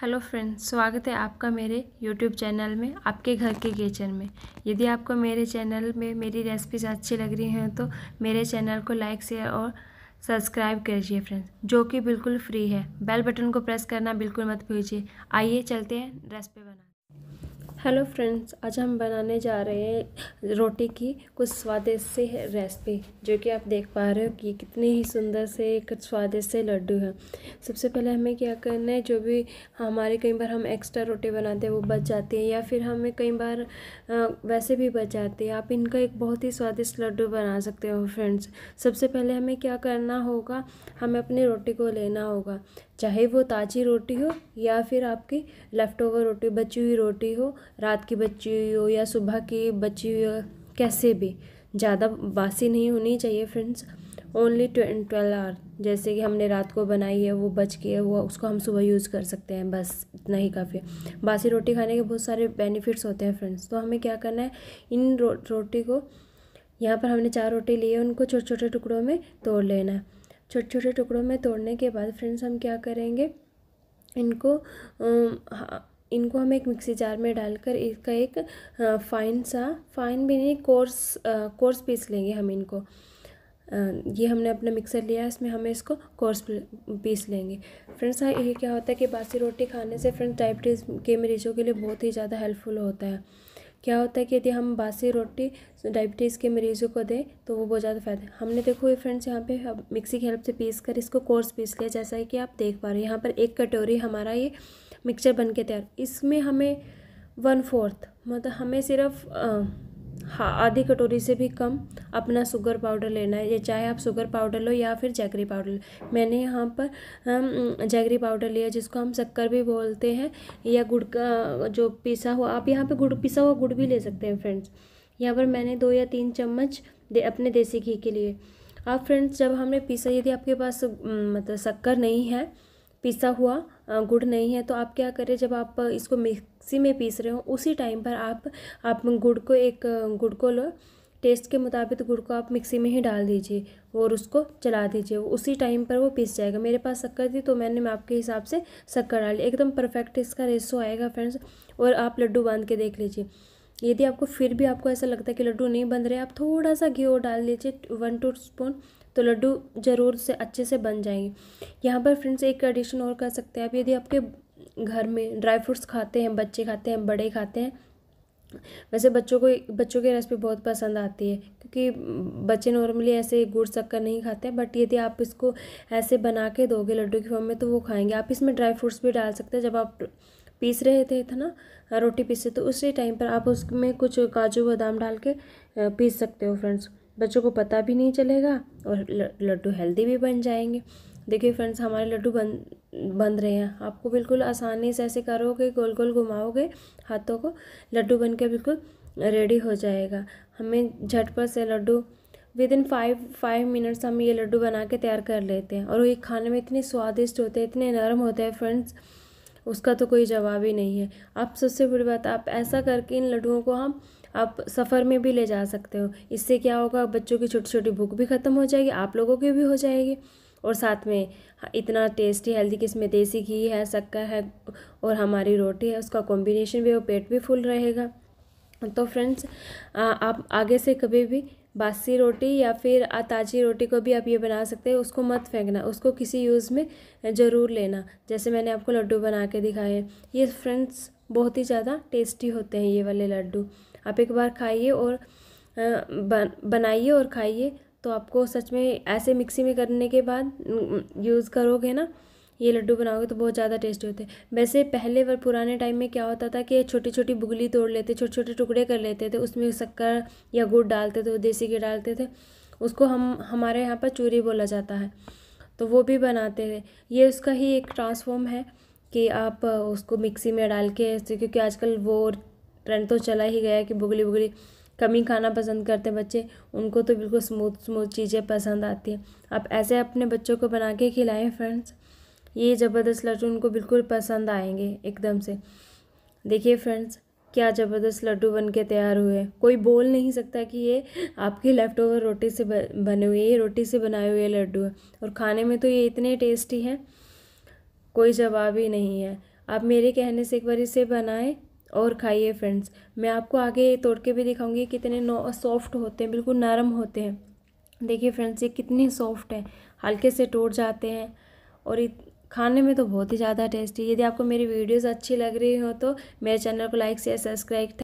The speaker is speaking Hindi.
हेलो फ्रेंड्स स्वागत है आपका मेरे यूट्यूब चैनल में आपके घर के किचन में यदि आपको मेरे चैनल में मेरी रेसिपीज अच्छी लग रही हैं तो मेरे चैनल को लाइक शेयर और सब्सक्राइब करिए फ्रेंड्स जो कि बिल्कुल फ्री है बेल बटन को प्रेस करना बिल्कुल मत भूलिए आइए चलते हैं रेसिपी बना हेलो फ्रेंड्स आज हम बनाने जा रहे हैं रोटी की कुछ स्वादिष्ट से रेसिपी जो कि आप देख पा रहे हो कि कितने ही सुंदर से एक स्वादिष्ट से लड्डू है सबसे पहले हमें क्या करना है जो भी हमारे कई बार हम एक्स्ट्रा रोटी बनाते हैं वो बच जाती है या फिर हमें कई बार वैसे भी बच जाती है आप इनका एक बहुत ही स्वादिष्ट लड्डू बना सकते हो फ्रेंड्स सबसे पहले हमें क्या करना होगा हमें अपनी रोटी को लेना होगा चाहे वो ताज़ी रोटी हो या फिर आपकी लेफ़्ट ओवर रोटी बची हुई रोटी हो रात की बची हुई हो या सुबह की बची हुई हो कैसे भी ज़्यादा बासी नहीं होनी चाहिए फ्रेंड्स ओनली ट्वेल्व आवर जैसे कि हमने रात को बनाई है वो बच के वो उसको हम सुबह यूज़ कर सकते हैं बस इतना ही काफ़ी है बासी रोटी खाने के बहुत सारे बेनिफिट्स होते हैं फ्रेंड्स तो हमें क्या करना है इन रो, रोटी को यहाँ पर हमने चार रोटी लिए उनको छोटे छोटे टुकड़ों में तोड़ लेना है छोटे छोटे टुकड़ों में तोड़ने के बाद फ्रेंड्स हम क्या करेंगे इनको आ, इनको हम एक मिक्सी जार में डालकर इसका एक फाइन सा फाइन भी नहीं कोर्स कोर्स पीस लेंगे हम इनको ये हमने अपना मिक्सर लिया इसमें हमें इसको कोर्स पीस लेंगे फ्रेंड्स हाँ ये क्या होता है कि बासी रोटी खाने से फ्रेंड्स डायबिटीज़ के मरीजों के लिए बहुत ही ज़्यादा हेल्पफुल होता है क्या होता है कि यदि हम बासी रोटी डायबिटीज़ के मरीजों को दें तो वो बहुत ज़्यादा फ़ायदा हमने देखो ये फ्रेंड्स यहाँ पे मिक्सी की हेल्प से पीस कर इसको कोर्स पीस लिया जैसा कि आप देख पा रहे हैं यहाँ पर एक कटोरी हमारा ये मिक्सचर बन के तैयार इसमें हमें वन फोर्थ मतलब हमें सिर्फ हाँ आधी कटोरी से भी कम अपना शुगर पाउडर लेना है ये चाहे आप शुगर पाउडर लो या फिर जैगरी पाउडर लो मैंने यहाँ पर हम जैगरी पाउडर लिया जिसको हम शक्कर भी बोलते हैं या गुड़ का जो पिसा हुआ आप यहाँ पे गुड़ पिसा हुआ गुड़ भी ले सकते हैं फ्रेंड्स यहाँ पर मैंने दो या तीन चम्मच दे अपने देसी घी के लिए अब फ्रेंड्स जब हमने पिसा यदि आपके पास मतलब शक्कर नहीं है पिसा हुआ गुड़ नहीं है तो आप क्या करें जब आप इसको मिक्सी में पीस रहे हो उसी टाइम पर आप आप गुड़ को एक गुड़ को लो टेस्ट के मुताबिक गुड़ को आप मिक्सी में ही डाल दीजिए और उसको चला दीजिए उसी टाइम पर वो पीस जाएगा मेरे पास शक्कर थी तो मैंने मैं आपके हिसाब से शक्कर डाली एकदम परफेक्ट इसका रेसो आएगा फ्रेंड्स और आप लड्डू बांध के देख लीजिए यदि आपको फिर भी आपको ऐसा लगता है कि लड्डू नहीं बन रहे आप थोड़ा सा घी और डाल दीजिए वन टू स्पून तो लड्डू ज़रूर से अच्छे से बन जाएंगे यहाँ पर फ्रेंड्स एक एडिशन और कर सकते हैं आप यदि आपके घर में ड्राई फ्रूट्स खाते हैं बच्चे खाते हैं बड़े खाते हैं वैसे बच्चों को बच्चों की रेसिपी बहुत पसंद आती है क्योंकि बच्चे नॉर्मली ऐसे गुड़ शक्कर नहीं खाते हैं बट यदि आप इसको ऐसे बना के दोगे लड्डू की फॉर्म में तो वो खाएंगे आप इसमें ड्राई फ्रूट्स भी डाल सकते हैं जब आप पीस रहे थे था ना रोटी पीसे तो उसी टाइम पर आप उसमें कुछ काजू बादाम डाल के पीस सकते हो फ्रेंड्स बच्चों को पता भी नहीं चलेगा और लड्डू हेल्दी भी बन जाएंगे देखिए फ्रेंड्स हमारे लड्डू बन बन रहे हैं आपको बिल्कुल आसानी से ऐसे करोगे गोल गोल घुमाओगे हाथों को लड्डू बन के बिल्कुल रेडी हो जाएगा हमें झटपट से laddu within five five minutes हम ये लड्डू बना के तैयार कर लेते हैं और ये खाने में इतने स्वादिष्ट होते हैं इतने नरम होते हैं फ्रेंड्स उसका तो कोई जवाब ही नहीं है आप सबसे बड़ी बात आप ऐसा करके इन लड्डुओं को हम आप सफ़र में भी ले जा सकते हो इससे क्या होगा बच्चों की छोटी छोटी भूख भी ख़त्म हो जाएगी आप लोगों की भी हो जाएगी और साथ में हाँ, इतना टेस्टी हेल्दी कि इसमें देसी घी है शक्कर है और हमारी रोटी है उसका कॉम्बिनेशन भी और पेट भी फुल रहेगा तो फ्रेंड्स आप आगे से कभी भी बासी रोटी या फिर ताज़ी रोटी को भी आप ये बना सकते हैं उसको मत फेंकना उसको किसी यूज़ में ज़रूर लेना जैसे मैंने आपको लड्डू बना के दिखाए हैं ये फ्रेंड्स बहुत ही ज़्यादा टेस्टी होते हैं ये वाले लड्डू आप एक बार खाइए और बनाइए और खाइए तो आपको सच में ऐसे मिक्सी में करने के बाद यूज़ करोगे ना ये लड्डू बनाओगे तो बहुत ज़्यादा टेस्टी होते हैं वैसे पहले व पुराने टाइम में क्या होता था कि छोटी छोटी बुगली तोड़ लेते छोटे छोटे टुकड़े कर लेते थे उसमें शक्कर या गुड़ डालते थे देसी घी डालते थे उसको हम हमारे यहाँ पर चूरी बोला जाता है तो वो भी बनाते थे ये उसका ही एक ट्रांसफॉर्म है कि आप उसको मिक्सी में डाल के क्योंकि आजकल वो ट्रेंड तो चला ही गया है कि बुगली बुगली कम ही खाना पसंद करते बच्चे उनको तो बिल्कुल स्मूथ स्मूथ चीज़ें पसंद आती हैं आप ऐसे अपने बच्चों को बना के खिलाएं फ्रेंड्स ये ज़बरदस्त लड्डू उनको बिल्कुल पसंद आएंगे एकदम से देखिए फ्रेंड्स क्या ज़बरदस्त लड्डू बन के तैयार हुए कोई बोल नहीं सकता कि ये आपके लेफ़्ट ओवर रोटी से बने हुए ये रोटी से बनाए हुए लड्डू हैं और खाने में तो ये इतने टेस्टी हैं कोई जवाब ही नहीं है आप मेरे कहने से एक बार इसे बनाएं और खाइए फ्रेंड्स मैं आपको आगे तोड़ के भी दिखाऊंगी कितने सॉफ्ट होते हैं बिल्कुल नरम होते हैं देखिए फ्रेंड्स ये कितने सॉफ्ट हैं हल्के से टूट जाते हैं और इत, खाने में तो बहुत ही ज़्यादा टेस्टी यदि आपको मेरी वीडियोस अच्छी लग रही हो तो मेरे चैनल को लाइक शेयर सब्सक्राइब